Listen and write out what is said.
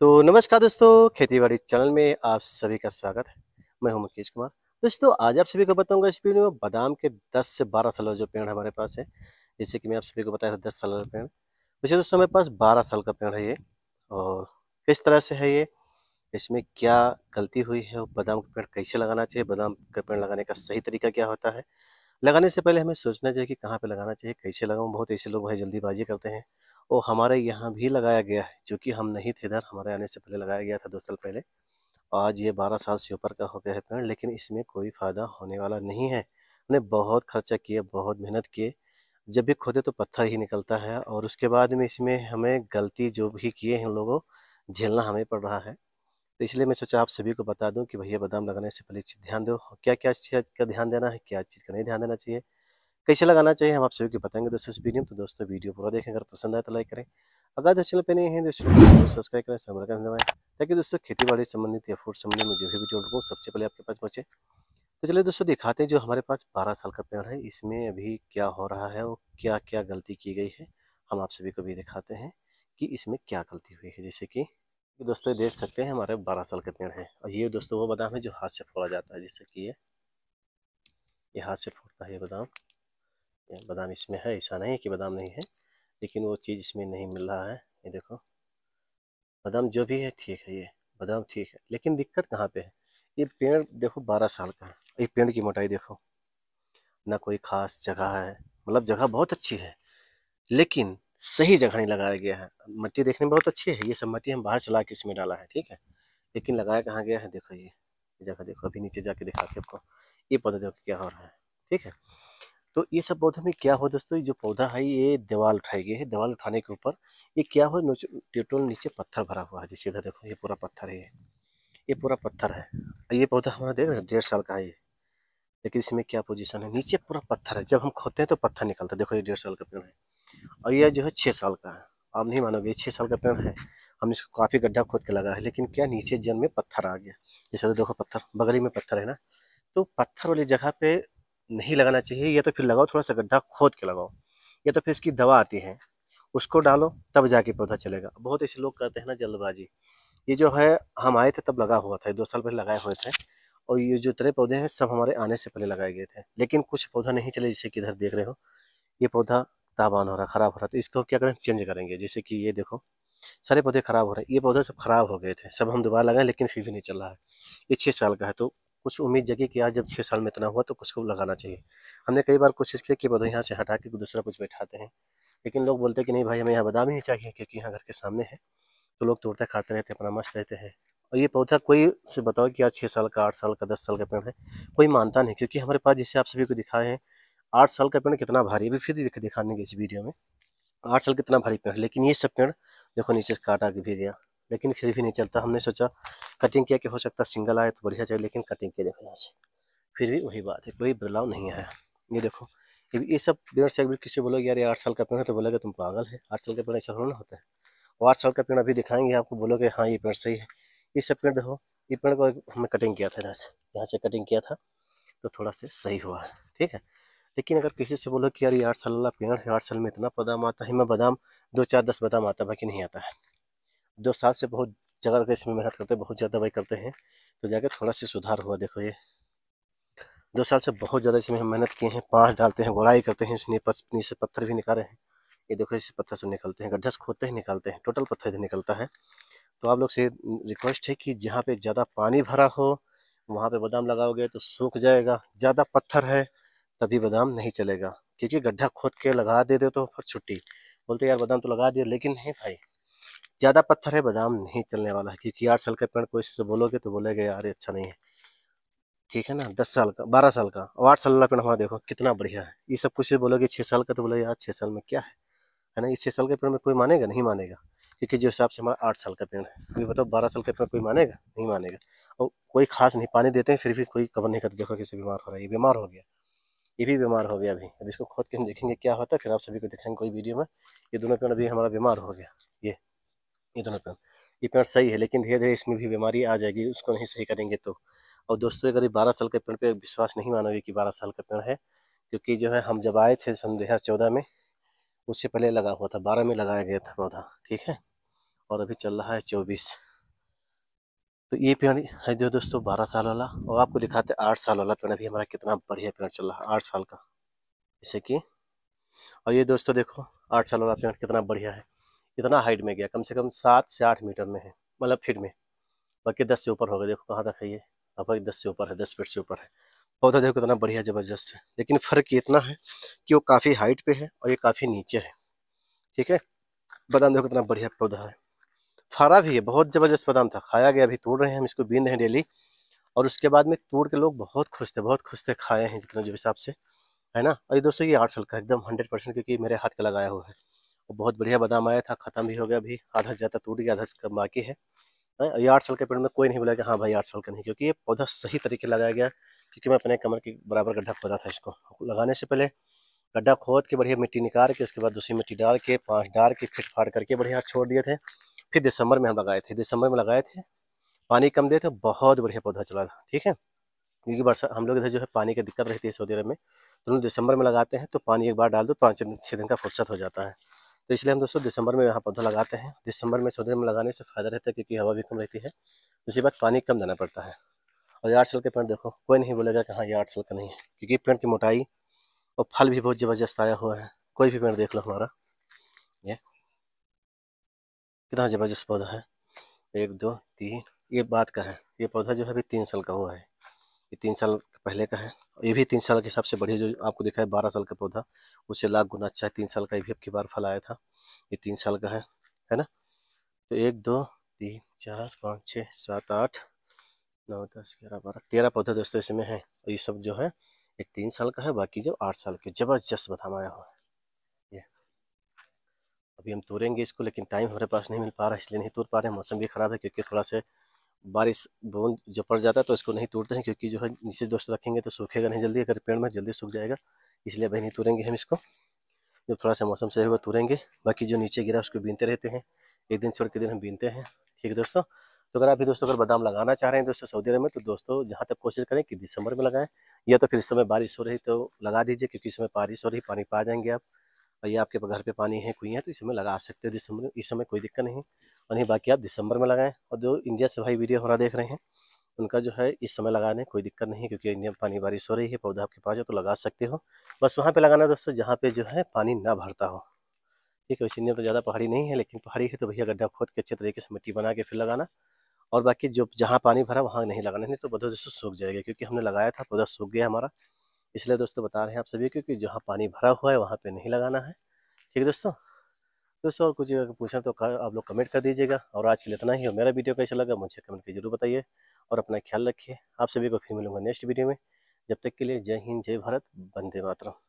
तो नमस्कार दोस्तों खेतीबाड़ी चैनल में आप सभी का स्वागत है मैं हूं मुकेश कुमार दोस्तों आज आप सभी को बताऊंगा इस वीडियो में बादाम के 10 से 12 साल जो पेड़ हमारे पास है जैसे कि मैं आप सभी को बताया था दस साल का पेड़ वैसे दोस्तों हमारे पास बारह साल का पेड़ है ये और किस तरह से है ये इसमें क्या गलती हुई है और बादाम का पेड़ कैसे लगाना चाहिए बादाम का पेड़ लगाने का सही तरीका क्या होता है लगाने से पहले हमें सोचना चाहिए कि कहाँ पर लगाना चाहिए कैसे लगाऊँ बहुत ऐसे लोग हैं जल्दीबाजी करते हैं वो हमारे यहाँ भी लगाया गया है जो कि हम नहीं थे इधर हमारे आने से पहले लगाया गया था दो साल पहले आज ये बारह साल से ऊपर का हो गया है पेड़ लेकिन इसमें कोई फ़ायदा होने वाला नहीं है हमने बहुत खर्चा किया बहुत मेहनत किए जब भी खोदे तो पत्थर ही निकलता है और उसके बाद में इसमें हमें गलती जो भी किए हैं लोगों झेलना हमें पड़ रहा है तो इसलिए मैं सोचा आप सभी को बता दूं कि भैया बादाम लगाने से पहले ध्यान दो क्या क्या चीज़ का ध्यान देना है क्या चीज़ का नहीं ध्यान देना चाहिए कैसे लगाना चाहिए हम आप सभी को बताएंगे दोस्तों इस वीडियो में तो दोस्तों वीडियो पूरा देखें अगर पसंद आए तो लाइक करें अगर दोस्त चैनल पर नहीं है को सब्सक्राइब करें समर्थन दवाएं ताकि दोस्तों खेती बाड़ी संबंधित या फूड संबंधित में जो भी वीडियो उठूँ सबसे पहले आपके पास पहुँचे तो चलिए दोस्तों दिखाते हैं जो हमारे पास बारह साल का पेड़ है इसमें अभी क्या हो रहा है और क्या क्या गलती की गई है हम आप सभी को भी दिखाते हैं कि इसमें क्या गलती हुई है जैसे कि दोस्तों देख सकते हैं हमारे बारह साल का पेड़ है और ये दोस्तों वो बादाम है जो हाथ से फोड़ा जाता है जैसे कि ये ये हाथ से फोड़ता है ये बादाम बादाम इसमें है ऐसा नहीं है कि बादाम नहीं है लेकिन वो चीज़ इसमें नहीं मिल रहा है ये देखो बादाम जो भी है ठीक है ये बादाम ठीक है लेकिन दिक्कत कहाँ पे है ये पेड़ देखो बारह साल का है ये पेड़ की मोटाई देखो ना कोई ख़ास जगह है मतलब जगह बहुत अच्छी है लेकिन सही जगह नहीं लगाया गया है मट्टी देखने में बहुत अच्छी है ये सब मट्टी हम बाहर चला के इसमें डाला है ठीक है लेकिन लगाया कहाँ गया है देखो ये जगह देखो अभी नीचे जाके दिखाते आपको ये पौधा देखो क्या हो रहा है ठीक है तो ये सब पौधे में क्या हुआ दोस्तों जो पौधा है ये देवाल उठाई गई है देवाल उठाने के ऊपर ये क्या हुआ टेटोल नीचे पत्थर भरा हुआ है जैसे इधर देखो ये पूरा पत्थर है ये पूरा पत्थर है ये पौधा हमारा देख रहे डेढ़ साल का है ये लेकिन इसमें क्या पोजीशन है नीचे पूरा पत्थर है जब हम खोते हैं तो पत्थर निकलता है देखो ये डेढ़ साल का पेड़ है और यह जो है छः साल का है आप नहीं मानोगे छः साल का पेड़ है हम इसको काफ़ी गड्ढा खोद के लगा है लेकिन क्या नीचे जल में पत्थर आ गया जैसे देखो पत्थर बगली में पत्थर है ना तो पत्थर वाली जगह पे नहीं लगाना चाहिए या तो फिर लगाओ थोड़ा सा गड्ढा खोद के लगाओ या तो फिर इसकी दवा आती है उसको डालो तब जाके पौधा चलेगा बहुत ऐसे लोग करते हैं ना जल्दबाजी ये जो है हम आए थे तब लगा हुआ था दो साल पहले लगाए हुए थे और ये जो तरह पौधे हैं सब हमारे आने से पहले लगाए गए थे लेकिन कुछ पौधा नहीं चले जैसे कि इधर देख रहे हो ये पौधा ताबान हो रहा खराब हो रहा तो इसको क्या करें चेंज करेंगे जैसे कि ये देखो सारे पौधे खराब हो रहे हैं ये पौधे सब खराब हो गए थे सब हम दोबारा लगाए लेकिन फिर भी नहीं चल रहा है ये छः साल का है तो कुछ उम्मीद जगी कि आज जब छः साल में इतना हुआ तो कुछ को लगाना चाहिए हमने कई बार कोशिश की कि बदो यहाँ से हटा के दूसरा कुछ बैठाते हैं लेकिन लोग बोलते कि नहीं भाई हमें यहाँ बदाम ही चाहिए क्योंकि यहाँ घर के सामने है तो लोग तोड़ते खाते रहते अपना मस्त रहते हैं और ये पौधा कोई से बताओ कि आज छः साल का आठ साल का दस साल का पेड़ है कोई मानता नहीं क्योंकि हमारे पास जैसे आप सभी को दिखाए हैं आठ साल का पेड़ कितना भारी अभी फिर दिखा देंगे इस वीडियो में आठ साल कितना भारी पेड़ लेकिन ये सब पेड़ देखो नीचे से काटा के भी गया लेकिन फिर भी नहीं चलता हमने सोचा कटिंग किया कि हो सकता सिंगल आए तो बढ़िया चाहिए लेकिन कटिंग किया देखो यहाँ से फिर भी वही बात है कोई बदलाव नहीं आया ये देखो ये सब बिना से किसी बोलोगे यार ये आठ साल का पेड़ है तो बोलेगा तुम पागल है आठ साल का पेड़ ऐसा थोड़ा ना होता है और आठ साल का पेड़ अभी दिखाएंगे आपको बोलोगे हाँ ये पेड़ सही है ये सब पेड़ देखो ये पेड़ को हमने कटिंग किया था यहाँ से यहाँ से कटिंग किया था तो थोड़ा सा सही हुआ है ठीक है लेकिन अगर किसी से बोलो कि यार ये आठ साल वाला पेड़ है आठ साल में इतना बादाम आता है मैं बादाम दो चार दस बादाम आता बाकी नहीं आता है दो साल से बहुत जगह के इसमें मेहनत करते हैं बहुत ज़्यादा वही करते हैं तो जाके थोड़ा सा सुधार हुआ देखो ये दो साल से बहुत ज़्यादा इसमें हम मेहनत किए हैं पाँच डालते हैं गोराई करते हैं इसने नीचे पत्थर भी निकाले हैं ये देखो इसे पत्थर से निकलते हैं गड्ढा से खोदते ही निकालते हैं टोटल पत्थर इधर निकलता है तो आप लोग से रिक्वेस्ट है कि जहाँ पे ज़्यादा पानी भरा हो वहाँ पे बादाम लगाओगे तो सूख जाएगा ज़्यादा पत्थर है तभी बादाम नहीं चलेगा क्योंकि गड्ढा खोद के लगा दे दो तो फिर छुट्टी बोलते यार बादाम तो लगा दिया लेकिन नहीं भाई ज़्यादा पत्थर है बादाम नहीं चलने वाला है क्योंकि आठ साल का पेड़ कोई से बोलोगे तो बोलेगा यार ये अच्छा नहीं है ठीक है ना दस साल का बारह साल का और आठ साल वाला पेड़ हमारा देखो कितना बढ़िया है ये सब कुछ बोलोगे छः साल का तो बोले यार छः साल में क्या है है ना इस छः साल के पेड़ में कोई मानेगा नहीं मानेगा क्योंकि जो हिसाब से हमारा आठ साल का पेड़ है अभी तो बताओ बारह साल का पेड़ कोई मानेगा नहीं मानेगा और कोई खास नहीं पानी देते हैं फिर भी कोई कवर नहीं करते देखो किसी बीमार हो रहा है ये बीमार हो गया ये भी बीमार हो गया अभी अब इसको खोद के हम देखेंगे क्या होता है फिर आप सभी को दिखाएंगे कोई वीडियो में ये दोनों पेड़ अभी हमारा बीमार हो गया ये ये दोनों पेड़ ये पेड़ सही है लेकिन धीरे धीरे इसमें भी बीमारी आ जाएगी उसको नहीं सही करेंगे तो और दोस्तों अगर ये बारह साल के पेड़ पे विश्वास नहीं मानोगे कि बारह साल का पेड़ है क्योंकि जो है हम जब आए थे सन दो हज़ार में उससे पहले लगा हुआ था बारह में लगाया गया था पौधा ठीक है और अभी चल रहा है चौबीस तो ये पेड़ है जो दोस्तों बारह साल वाला और आपको दिखाते हैं आठ साल वाला पेड़ अभी हमारा कितना बढ़िया पेड़ चल रहा है आठ साल का जैसे कि और ये दोस्तों देखो आठ साल वाला पेड़ कितना बढ़िया है कितना हाइट में गया कम से कम सात से आठ मीटर में है मतलब फिट में बाकी दस से ऊपर हो गया देखो कहाँ तक है ये लगभग दस से ऊपर है दस फीट से ऊपर है पौधा तो देखो कितना बढ़िया ज़बरदस्त है लेकिन फ़र्क इतना है कि वो काफ़ी हाइट पे है और ये काफ़ी नीचे है ठीक है बादाम देखो कितना बढ़िया पौधा है फारा भी है बहुत ज़बरदस्त बादाम था खाया गया अभी तोड़ रहे हैं हम इसको बीन रहे हैं डेली और उसके बाद में तोड़ के लोग बहुत खुश थे बहुत खुश थे खाए हैं जितना जो हिसाब से है ना अरे दोस्तों ये आठ साल का एकदम हंड्रेड परसेंट क्योंकि मेरे हाथ का लगाया हुआ है और बहुत बढ़िया बादाम आया था ख़त्म भी हो गया अभी आधा ज़्यादा टूट गया आधा बाकी है हाँ, ये आठ साल के पेड़ में कोई नहीं कि हाँ भाई आठ साल का नहीं क्योंकि ये पौधा सही तरीके लगाया गया क्योंकि मैं अपने कमर के बराबर गड्ढा खोदा था इसको लगाने से पहले गड्ढा खोद के बढ़िया मिट्टी निकाल के उसके बाद दूसरी मिट्टी डाल के पाँच डाल के फिट फाड़ करके बढ़िया छोड़ दिए थे फिर दिसंबर में हम लगाए थे दिसंबर में लगाए थे पानी कम दिए थे बहुत बढ़िया पौधा चला था ठीक है क्योंकि बरसात हम लोग इधर जो है पानी की दिक्कत रहती है सऊदी अरब में तो दिसंबर में लगाते हैं तो पानी एक बार डाल दो पाँच छः दिन का फुर्सत हो जाता है तो इसलिए हम दोस्तों दिसंबर में यहाँ पौधा लगाते हैं दिसंबर में सौदे में लगाने से फ़ायदा रहता है क्योंकि हवा भी कम रहती है दूसरी बात पानी कम देना पड़ता है और आठ साल के पेड़ देखो कोई नहीं बोलेगा कि हाँ ये आठ साल का नहीं है क्योंकि पेड़ की मोटाई और फल भी बहुत ज़बरदस्त आया हुआ है कोई भी पेड़ देख लो हमारा ये कितना ज़बरदस्त पौधा है एक दो तीन ये बात का है ये पौधा जो है अभी तीन साल का हुआ है ये तीन साल पहले का है ये भी तीन साल के हिसाब से बढ़िया जो आपको दिखा है बारह साल का पौधा उससे लाख गुना अच्छा है तीन साल का ये भी आपकी बार फल आया था ये तीन साल का है है ना तो एक दो तीन चार पाँच छः सात आठ नौ दस ग्यारह बारह तेरह पौधा दोस्तों इसमें है और ये सब जो है एक तीन साल का है बाकी जो आठ साल के जबरदस्त बदाम आया हुआ है ये अभी हम तोड़ेंगे इसको लेकिन टाइम हमारे पास नहीं मिल पा रहा इसलिए नहीं तोड़ पा रहे मौसम भी ख़राब है क्योंकि थोड़ा सा बारिश बूंद जब पड़ जाता है तो इसको नहीं तोड़ते हैं क्योंकि जो है नीचे दोस्त रखेंगे तो सूखेगा नहीं जल्दी अगर पेड़ में जल्दी सूख जाएगा इसलिए भाई नहीं तोड़ेंगे हम इसको जब थोड़ा सा मौसम सही होगा तोड़ेंगे बाकी जो नीचे गिरा उसको बीनते रहते हैं एक दिन छोड़ के दिन हम बीनते हैं ठीक है दोस्तों तो अगर आप भी दोस्तों अगर बादाम लगाना चाह रहे हैं दोस्तों सऊदी अरब में तो दोस्तों जहाँ तक कोशिश करें कि दिसंबर में लगाएं या तो फिर इस समय बारिश हो रही तो लगा दीजिए क्योंकि इस समय बारिश हो रही पानी पा जाएंगे आप या आपके घर पे पानी है कुएँ हैं तो इस समय लगा सकते हैं दिसंबर इस समय कोई दिक्कत नहीं और नहीं बाकी आप दिसंबर में लगाएं और जो इंडिया से भाई वीडियो हमारा देख रहे हैं उनका जो है इस समय लगाने कोई दिक्कत नहीं है क्योंकि इंडिया में पानी बारिश हो रही है पौधा आपके पास है तो लगा सकते हो बस वहाँ पर लगाना दोस्तों जहाँ पर जो है पानी ना भरता हो ठीक है वैसे इंडिया में तो ज़्यादा पहाड़ी नहीं है लेकिन पहाड़ी है तो भैया गड्ढा खोद के अच्छे तरीके से मिट्टी बना के फिर लगाना और बाकी जो जहाँ पानी भरा वहाँ नहीं लगाना नहीं तो पौधा दोस्तों सूख जाएगा क्योंकि हमने लगाया था पौधा सूख गया हमारा इसलिए दोस्तों बता रहे हैं आप सभी क्योंकि जहाँ पानी भरा हुआ है वहाँ पर नहीं लगाना है ठीक है दोस्तों तो और कुछ अगर पूछना तो आप लोग कमेंट कर दीजिएगा और आज के लिए इतना ही और मेरा वीडियो कैसा लगा मुझे कमेंट करके जरूर बताइए और अपना ख्याल रखिए आप सभी को फिर मिलूंगा नेक्स्ट वीडियो में जब तक के लिए जय हिंद जय भारत वंदे मातरम